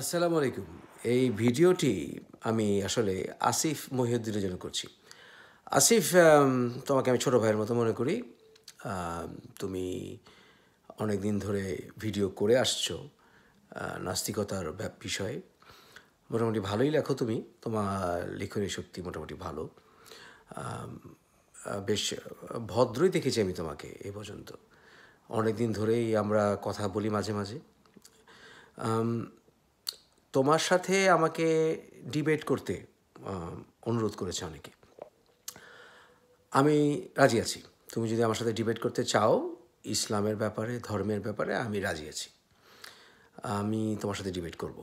আসসালামু আলাইকুম এই ভিডিওটি আমি আসলে আসিফ মহিউদ্দিনের জন্য করছি আসিফ তোমাকে আমি ছোটো ভাইয়ের মতো মনে করি তুমি অনেক দিন ধরে ভিডিও করে আসছো নাস্তিকতার বিষয়ে মোটামুটি ভালোই লেখো তুমি তোমার লেখনী শক্তি মোটামুটি ভালো বেশ ভদ্রই দেখেছি আমি তোমাকে এ পর্যন্ত অনেক দিন ধরেই আমরা কথা বলি মাঝে মাঝে তোমার সাথে আমাকে ডিবেট করতে অনুরোধ করেছে অনেকে আমি রাজি আছি তুমি যদি আমার সাথে ডিবেট করতে চাও ইসলামের ব্যাপারে ধর্মের ব্যাপারে আমি রাজি আছি আমি তোমার সাথে ডিবেট করব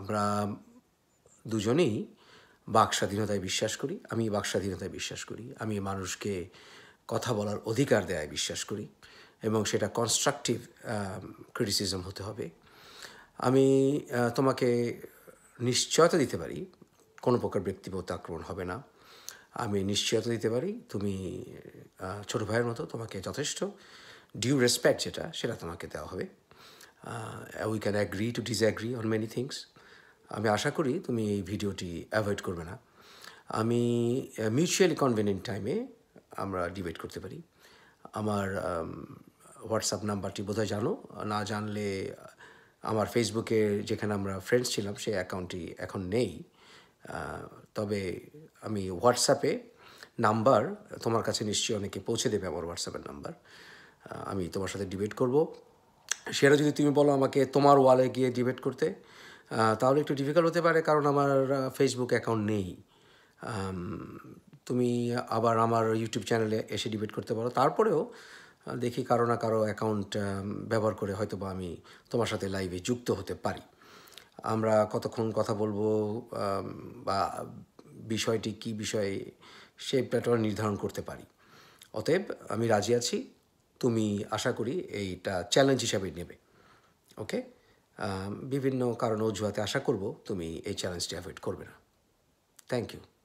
আমরা দুজনেই বাক স্বাধীনতায় বিশ্বাস করি আমি বাক স্বাধীনতায় বিশ্বাস করি আমি মানুষকে কথা বলার অধিকার দেয় বিশ্বাস করি এবং সেটা কনস্ট্রাকটিভ ক্রিটিসিজম হতে হবে আমি তোমাকে নিশ্চয়তা দিতে পারি কোনো প্রকার ব্যক্তিগত আক্রমণ হবে না আমি নিশ্চয়তা দিতে পারি তুমি ছোটো ভাইয়ের মতো তোমাকে যথেষ্ট ডিউ রেসপেক্ট যেটা সেটা তোমাকে দেওয়া হবে we can agree to disagree on many things আমি আশা করি তুমি এই ভিডিওটি অ্যাভয়েড করবে না আমি মিউচুয়ালি কনভেনিয়েন্ট টাইমে আমরা ডিবেট করতে পারি আমার হোয়াটসঅ্যাপ নাম্বারটি বোধহয় জানো না জানলে আমার ফেসবুকে যেখানে আমরা ফ্রেন্ডস ছিলাম সেই অ্যাকাউন্টটি এখন নেই তবে আমি হোয়াটসঅ্যাপে নাম্বার তোমার কাছে নিশ্চয়ই অনেকে পৌঁছে দেবে আমার হোয়াটসঅ্যাপের নাম্বার আমি তোমার সাথে ডিবেট করব সেটা যদি তুমি বলো আমাকে তোমার ওয়ালে গিয়ে ডিবেট করতে তাহলে একটু ডিফিকাল্ট হতে পারে কারণ আমার ফেসবুক অ্যাকাউন্ট নেই তুমি আবার আমার ইউটিউব চ্যানেলে এসে ডিবেট করতে পারো তারপরেও দেখি কারো না কারো অ্যাকাউন্ট ব্যবহার করে হয়তো বা আমি তোমার সাথে লাইভে যুক্ত হতে পারি আমরা কতক্ষণ কথা বলবো বা বিষয়টি কি বিষয়ে সে প্ল্যাটফর্ম নির্ধারণ করতে পারি অতএব আমি রাজি আছি তুমি আশা করি এইটা চ্যালেঞ্জ হিসাবে নেবে ওকে বিভিন্ন কারণ অজুহাতে আশা করব তুমি এই চ্যালেঞ্জটি অ্যাভয়েড করবে না থ্যাংক ইউ